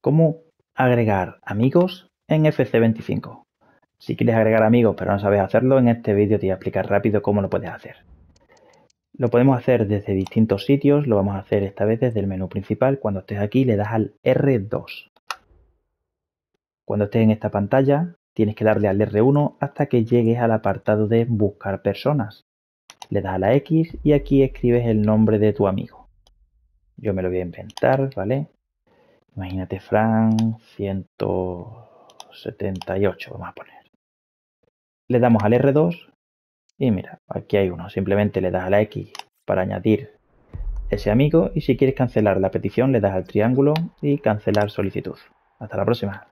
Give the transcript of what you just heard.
cómo agregar amigos en FC25. Si quieres agregar amigos pero no sabes hacerlo, en este vídeo te voy a explicar rápido cómo lo puedes hacer. Lo podemos hacer desde distintos sitios, lo vamos a hacer esta vez desde el menú principal. Cuando estés aquí le das al R2. Cuando estés en esta pantalla tienes que darle al R1 hasta que llegues al apartado de buscar personas. Le das a la X y aquí escribes el nombre de tu amigo. Yo me lo voy a inventar, ¿vale? Imagínate, Fran 178, vamos a poner. Le damos al R2 y mira, aquí hay uno. Simplemente le das a la X para añadir ese amigo y si quieres cancelar la petición le das al triángulo y cancelar solicitud. Hasta la próxima.